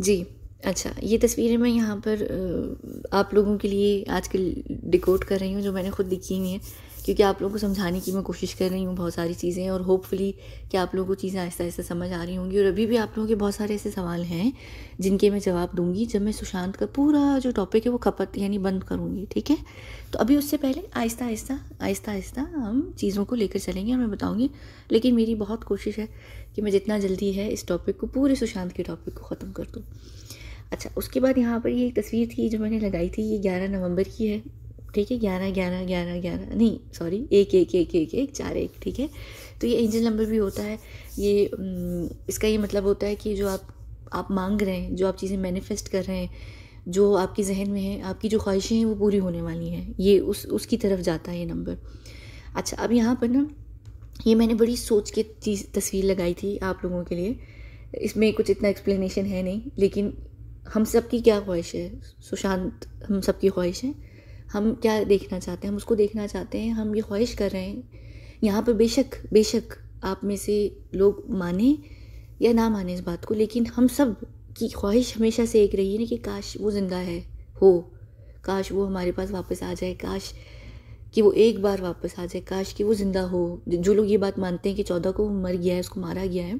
जी अच्छा ये तस्वीरें मैं यहाँ पर आप लोगों के लिए आज कल डिकोड कर रही हूँ जो मैंने ख़ुद लिखी हुई हैं क्योंकि आप लोगों को समझाने की मैं कोशिश कर रही हूँ बहुत सारी चीज़ें और होपफुली कि आप लोगों को चीज़ें आहिस्ता आहिस्ता समझ आ रही होंगी और अभी भी आप लोगों के बहुत सारे ऐसे सवाल हैं जिनके मैं जवाब दूंगी जब मैं सुशांत का पूरा जो टॉपिक है वो खपत यानी बंद करूँगी ठीक है तो अभी उससे पहले आहिस्ता आहिस्ता आहिस्ता आहिस्ता हम चीज़ों को लेकर चलेंगे और मैं बताऊँगी लेकिन मेरी बहुत कोशिश है कि मैं जितना जल्दी है इस टॉपिक को पूरे सुशांत के टॉपिक को ख़त्म कर दूँ अच्छा उसके बाद यहाँ पर ये एक तस्वीर थी जो मैंने लगाई थी ये ग्यारह नवंबर की है ठीक है ग्यारह ग्यारह ग्यारह ग्यारह नहीं सॉरी एक एक एक एक एक चार एक ठीक है तो ये एंजल नंबर भी होता है ये इसका ये मतलब होता है कि जो आप आप मांग रहे हैं जो आप चीज़ें मैनिफेस्ट कर रहे हैं जो आपके जहन में है आपकी जो ख्वाहिशें हैं वो पूरी होने वाली हैं ये उस उसकी तरफ जाता है ये नंबर अच्छा अब यहाँ पर ना ये मैंने बड़ी सोच के तस्वीर लगाई थी आप लोगों के लिए इसमें कुछ इतना एक्सप्लेनेशन है नहीं लेकिन हम सब की क्या ख्वाहिश है सुशांत हम सब की ख्वाहिश है हम क्या देखना चाहते हैं हम उसको देखना चाहते हैं हम ये ख्वाहिश कर रहे हैं यहाँ पर बेशक बेशक आप में से लोग माने या ना माने इस बात को लेकिन हम सब की ख्वाहिश हमेशा से एक रही है ना कि काश वो ज़िंदा है हो काश वो हमारे पास वापस आ जाए काश कि वो एक बार वापस आ जाए काश कि वो ज़िंदा हो जो लोग ये बात मानते हैं कि चौदह को मर गया है उसको मारा गया है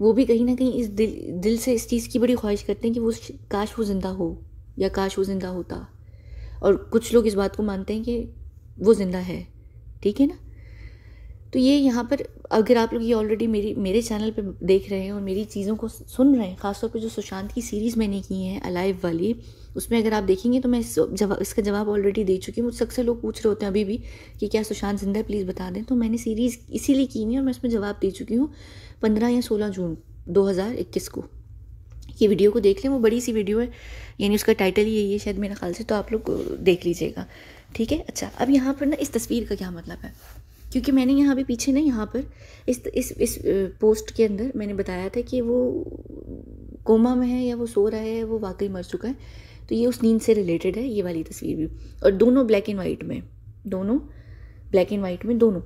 वो भी कहीं ना कहीं इस दिल दिल से इस चीज़ की बड़ी ख्वाहिश करते हैं कि वो काश वो ज़िंदा हो या काश वो ज़िंदा होता और कुछ लोग इस बात को मानते हैं कि वो ज़िंदा है ठीक है ना तो ये यहाँ पर अगर आप लोग ये ऑलरेडी मेरी मेरे चैनल पे देख रहे हैं और मेरी चीज़ों को सुन रहे हैं ख़ासतौर पे जो सुशांत की सीरीज़ मैंने की है अलाइव वाली उसमें अगर आप देखेंगे तो मैं इस जवाब इसका जवाब ऑलरेडी दे चुकी हूँ मुझसे अक्सर लोग पूछ रहे होते हैं अभी भी कि क्या सुशांत जिंदा है प्लीज़ बता दें तो मैंने सीरीज़ इसीलिए की है और मैं इसमें जवाब दे चुकी हूँ पंद्रह या सोलह जून दो को ये वीडियो को देख लें वो बड़ी सी वीडियो है यानी उसका टाइटल ही यही है शायद मेरे ख्याल से तो आप लोग देख लीजिएगा ठीक है अच्छा अब यहाँ पर ना इस तस्वीर का क्या मतलब है क्योंकि मैंने यहाँ भी पीछे ना यहाँ पर इस इस इस पोस्ट के अंदर मैंने बताया था कि वो कोमा में है या वो सो रहा है वो वाकई मर चुका है तो ये उस नींद से रिलेटेड है ये वाली तस्वीर भी और दोनों ब्लैक एंड वाइट में दोनों ब्लैक एंड वाइट में दोनों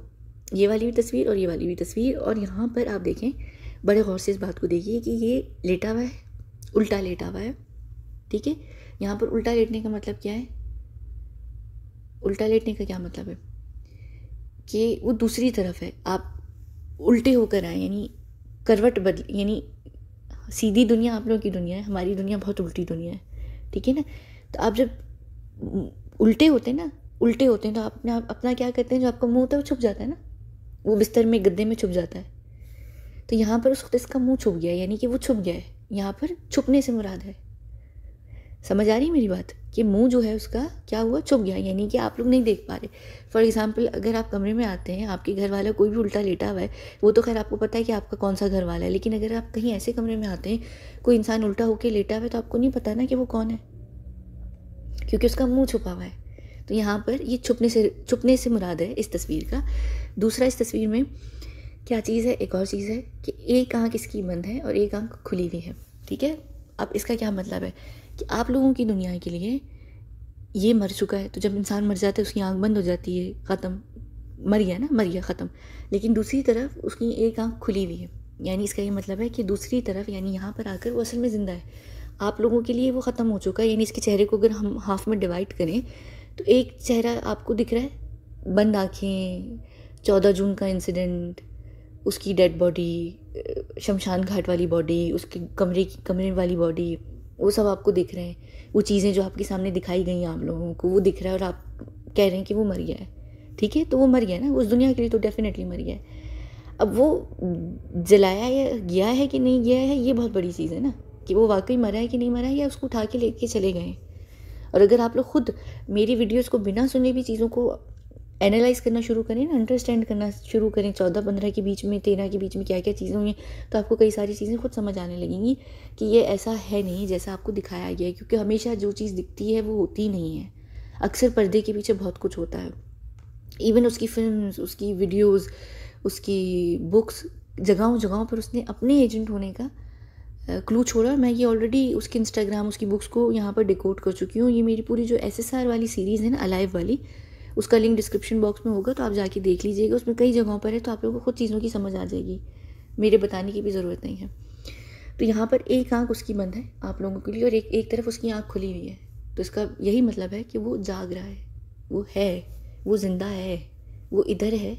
ये वाली भी तस्वीर और ये वाली भी तस्वीर और यहाँ पर आप देखें बड़े गौर से इस बात को देखिए कि ये लेटा हुआ है उल्टा लेटा हुआ है ठीक है यहाँ पर उल्टा लेटने का मतलब क्या है उल्टा लेटने का क्या मतलब है कि वो दूसरी तरफ है आप उल्टे होकर आए यानी करवट बदल यानी सीधी दुनिया आप लोगों की दुनिया है हमारी दुनिया बहुत उल्टी दुनिया है ठीक है ना तो आप जब उल्टे होते हैं ना उल्टे होते हैं तो आप अपने अपना क्या करते हैं जो आपका मुंह होता है वो छुप जाता है ना वो बिस्तर में गद्दे में छुप जाता है तो यहाँ पर उस वक्त इसका मुंह छुप गया है यानी कि वो छुप गया है यहाँ पर छुपने से मुराद है समझ आ रही मेरी बात कि मुंह जो है उसका क्या हुआ छुप गया यानी कि आप लोग नहीं देख पा रहे फॉर एग्ज़ाम्पल अगर आप कमरे में आते हैं आपके घर वाला कोई भी उल्टा लेटा हुआ है वो तो खैर आपको पता है कि आपका कौन सा घर वाला है लेकिन अगर आप कहीं ऐसे कमरे में आते हैं कोई इंसान उल्टा होकर लेटा हुआ है तो आपको नहीं पता ना कि वो कौन है क्योंकि उसका मुँह छुपा हुआ है तो यहाँ पर ये छुपने से छुपने से मुराद है इस तस्वीर का दूसरा इस तस्वीर में क्या चीज़ है एक और चीज़ है कि एक आँख इसकी बंद है और एक आँख खुली हुई है ठीक है अब इसका क्या मतलब है कि आप लोगों की दुनिया के लिए ये मर चुका है तो जब इंसान मर जाता है उसकी आँख बंद हो जाती है ख़त्म मर गया ना मर गया ख़त्म लेकिन दूसरी तरफ उसकी एक आँख खुली हुई है यानी इसका ये मतलब है कि दूसरी तरफ यानी यहाँ पर आकर वो असल में ज़िंदा है आप लोगों के लिए वो ख़त्म हो चुका है यानी इसके चेहरे को अगर हम हाफ में डिवाइड करें तो एक चेहरा आपको दिख रहा है बंद आँखें चौदह जून का इंसिडेंट उसकी डेड बॉडी शमशान घाट वाली बॉडी उसके कमरे की कमरे वाली बॉडी वो सब आपको दिख रहे हैं वो चीज़ें जो आपके सामने दिखाई गई हैं आप लोगों को वो दिख रहा है और आप कह रहे हैं कि वो मर गया है ठीक है तो वो मर गया ना उस दुनिया के लिए तो डेफिनेटली मर गया है अब वो जलाया गया है कि नहीं गया है ये बहुत बड़ी चीज़ है ना कि वो वाकई मरा है कि नहीं मरा है या उसको उठा के लेके चले गए और अगर आप लोग खुद मेरी वीडियोस को बिना सुने भी चीज़ों को एनालाइज करना शुरू करें ना अंडरस्टैंड करना शुरू करें चौदह पंद्रह के बीच में तेरह के बीच में क्या क्या चीज़ें हुई हैं तो आपको कई सारी चीज़ें खुद समझ आने लगेंगी कि ये ऐसा है नहीं जैसा आपको दिखाया गया है क्योंकि हमेशा जो चीज़ दिखती है वो होती नहीं है अक्सर पर्दे के पीछे बहुत कुछ होता है इवन उसकी फिल्म उसकी वीडियोज़ उसकी बुक्स जगहों जगहों पर उसने अपने एजेंट होने का क्लू छोड़ा मैं ये ऑलरेडी उसके इंस्टाग्राम उसकी बुक्स को यहाँ पर डिकोड कर चुकी हूँ ये मेरी पूरी जो एस वाली सीरीज़ है ना अलाइव वाली उसका लिंक डिस्क्रिप्शन बॉक्स में होगा तो आप जाके देख लीजिएगा उसमें कई जगहों पर है तो आप लोगों को खुद चीज़ों की समझ आ जाएगी मेरे बताने की भी ज़रूरत नहीं है तो यहाँ पर एक आँख उसकी बंद है आप लोगों के लिए और एक एक तरफ उसकी आँख खुली हुई है तो इसका यही मतलब है कि वो जाग रहा है वो है वो ज़िंदा है वो इधर है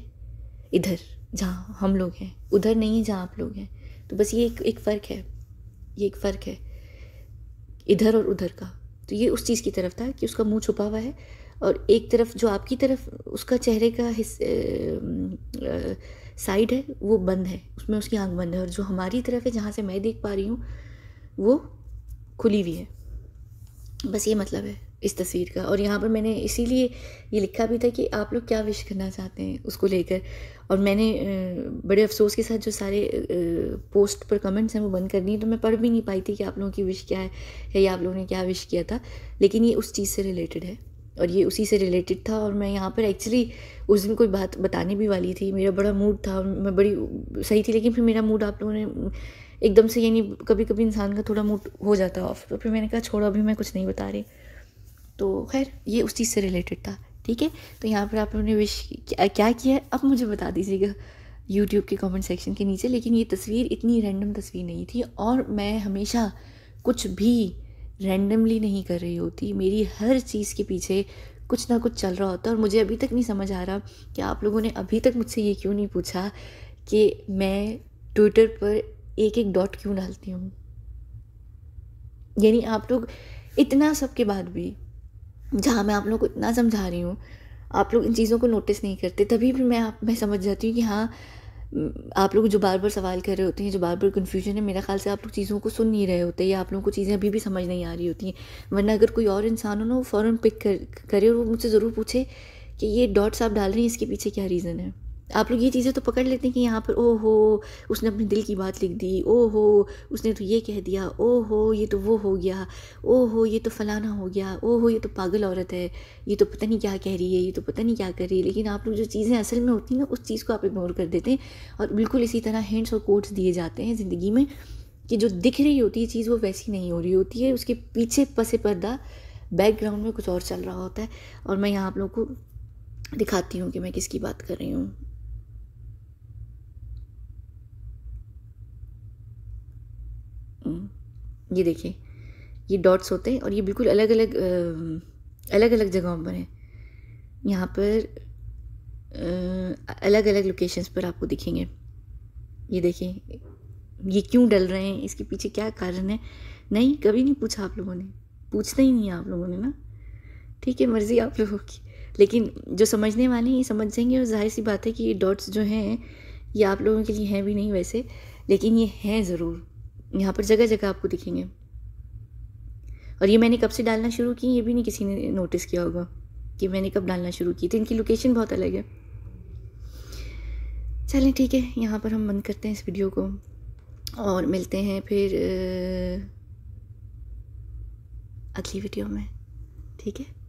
इधर जहाँ हम लोग हैं उधर नहीं है जहाँ आप लोग हैं तो बस ये एक एक फ़र्क है ये एक फ़र्क है इधर और उधर का तो ये उस चीज़ की तरफ था कि उसका मुंह छुपा हुआ है और एक तरफ जो आपकी तरफ उसका चेहरे का हिस साइड है वो बंद है उसमें उसकी आंख बंद है और जो हमारी तरफ है जहाँ से मैं देख पा रही हूँ वो खुली हुई है बस ये मतलब है इस तस्वीर का और यहाँ पर मैंने इसीलिए ये लिखा भी था कि आप लोग क्या विश करना चाहते हैं उसको लेकर और मैंने बड़े अफसोस के साथ जो सारे पोस्ट पर कमेंट्स हैं वो बंद कर दिए तो मैं पढ़ भी नहीं पाई थी कि आप लोगों की विश क्या है या आप लोगों ने क्या विश किया था लेकिन ये उस चीज़ से रिलेटेड है और ये उसी से रिलेटेड था और मैं यहाँ पर एक्चुअली उस दिन कोई बात बताने भी वाली थी मेरा बड़ा मूड था मैं बड़ी सही थी लेकिन फिर मेरा मूड आप लोगों ने एकदम से यानी कभी कभी इंसान का थोड़ा मूड हो जाता ऑफ तो फिर मैंने कहा छोड़ो अभी मैं कुछ नहीं बता रही तो खैर ये उस चीज़ से रिलेटेड था ठीक है तो यहाँ पर आप लोगों ने विश क्या, क्या किया है अब मुझे बता दीजिएगा यूट्यूब के कमेंट सेक्शन के नीचे लेकिन ये तस्वीर इतनी रैंडम तस्वीर नहीं थी और मैं हमेशा कुछ भी रैंडमली नहीं कर रही होती मेरी हर चीज़ के पीछे कुछ ना कुछ चल रहा होता और मुझे अभी तक नहीं समझ आ रहा कि आप लोगों ने अभी तक मुझसे ये क्यों नहीं पूछा कि मैं ट्विटर पर एक एक डॉट क्यों डालती हूँ यानी आप लोग इतना सब के बाद भी जहाँ मैं आप लोगों को इतना समझा रही हूँ आप लोग इन चीज़ों को नोटिस नहीं करते तभी भी मैं आप मैं समझ जाती हूँ कि हाँ आप लोग जो बार बार सवाल कर रहे होते हैं जो बार बार कन्फ्यूजन है मेरा ख्याल से आप लोग चीज़ों को सुन नहीं रहे होते या आप लोगों को चीज़ें अभी भी समझ नहीं आ रही होती हैं वरना अगर कोई और इंसान हो ना वो फ़ौरन पिक कर करे और वो मुझसे ज़रूर पूछे कि ये डॉट्स आप डाल रहे हैं इसके पीछे क्या रीज़न है आप लोग ये चीज़ें तो पकड़ लेते हैं कि यहाँ पर ओ हो उसने अपने दिल की बात लिख दी ओ हो उसने तो ये कह दिया ओ हो ये तो वो हो गया ओ हो ये तो फलाना हो गया ओ हो ये तो पागल औरत है ये तो पता नहीं क्या कह रही है ये तो पता नहीं क्या कर रही है लेकिन आप लोग जो चीज़ें असल में होती हैं ना उस चीज़ को आप इग्नोर कर देते हैं और बिल्कुल इसी तरह हिंट्स और कोट्स दिए जाते हैं ज़िंदगी में कि जो दिख रही होती है चीज़ वो वैसी नहीं हो रही होती है उसके पीछे पसे पर्दा बैकग्राउंड में कुछ और चल रहा होता है और मैं यहाँ आप लोग को दिखाती हूँ कि मैं किसकी बात कर रही हूँ हम्म, ये देखिए ये डॉट्स होते हैं और ये बिल्कुल अलग अलग अलग अलग जगहों पर हैं यहाँ पर अलग अलग लोकेशंस पर आपको दिखेंगे ये देखिए ये क्यों डल रहे हैं इसके पीछे क्या कारण है नहीं कभी नहीं पूछा आप लोगों ने पूछना ही नहीं आप लोगों ने ना ठीक है मर्ज़ी आप लोगों की लेकिन जो समझने वाले हैं ये समझ जाएंगे और जाहिर सी बात है कि ये डॉट्स जो हैं ये आप लोगों के लिए हैं भी नहीं वैसे लेकिन ये हैं ज़रूर यहाँ पर जगह जगह आपको दिखेंगे और ये मैंने कब से डालना शुरू की ये भी नहीं किसी ने नोटिस किया होगा कि मैंने कब डालना शुरू की तो इनकी लोकेशन बहुत अलग है चलें ठीक है यहाँ पर हम बंद करते हैं इस वीडियो को और मिलते हैं फिर अगली वीडियो में ठीक है